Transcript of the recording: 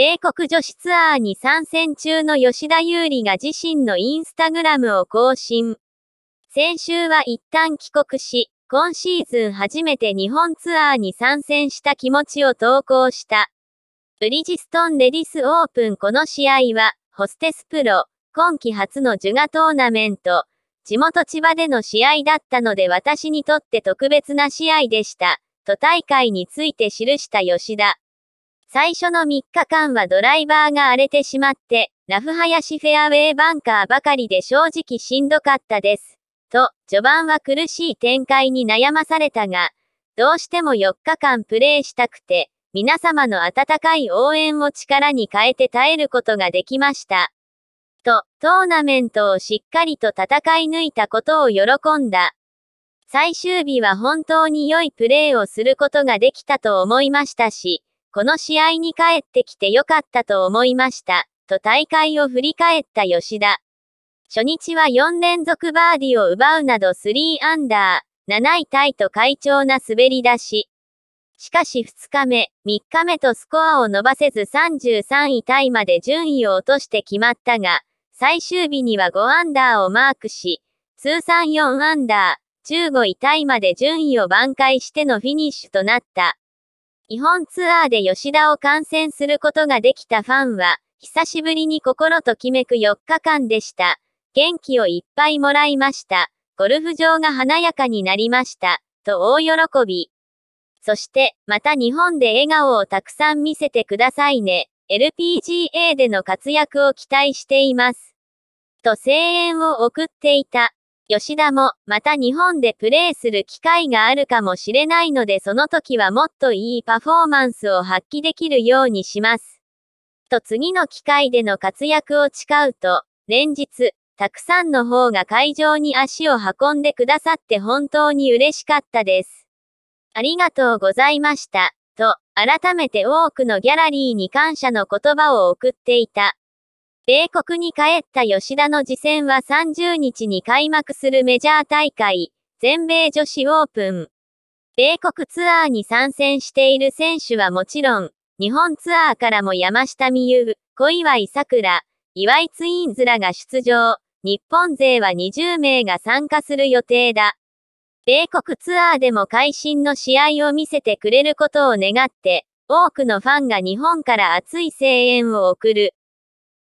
米国女子ツアーに参戦中の吉田優里が自身のインスタグラムを更新。先週は一旦帰国し、今シーズン初めて日本ツアーに参戦した気持ちを投稿した。ブリヂストンレディスオープンこの試合は、ホステスプロ、今季初のジュガトーナメント、地元千葉での試合だったので私にとって特別な試合でした、と大会について記した吉田。最初の3日間はドライバーが荒れてしまって、ラフ林フェアウェイバンカーばかりで正直しんどかったです。と、序盤は苦しい展開に悩まされたが、どうしても4日間プレーしたくて、皆様の温かい応援を力に変えて耐えることができました。と、トーナメントをしっかりと戦い抜いたことを喜んだ。最終日は本当に良いプレーをすることができたと思いましたし、この試合に帰ってきてよかったと思いました、と大会を振り返った吉田。初日は4連続バーディを奪うなど3アンダー、7位タイと快調な滑り出し。しかし2日目、3日目とスコアを伸ばせず33位タイまで順位を落として決まったが、最終日には5アンダーをマークし、通算4アンダー、15位タイまで順位を挽回してのフィニッシュとなった。日本ツアーで吉田を観戦することができたファンは、久しぶりに心ときめく4日間でした。元気をいっぱいもらいました。ゴルフ場が華やかになりました。と大喜び。そして、また日本で笑顔をたくさん見せてくださいね。LPGA での活躍を期待しています。と声援を送っていた。吉田も、また日本でプレーする機会があるかもしれないのでその時はもっといいパフォーマンスを発揮できるようにします。と次の機会での活躍を誓うと、連日、たくさんの方が会場に足を運んでくださって本当に嬉しかったです。ありがとうございました。と、改めて多くのギャラリーに感謝の言葉を送っていた。米国に帰った吉田の次戦は30日に開幕するメジャー大会、全米女子オープン。米国ツアーに参戦している選手はもちろん、日本ツアーからも山下美優、小祝さくら、岩井ツインズらが出場。日本勢は20名が参加する予定だ。米国ツアーでも会心の試合を見せてくれることを願って、多くのファンが日本から熱い声援を送る。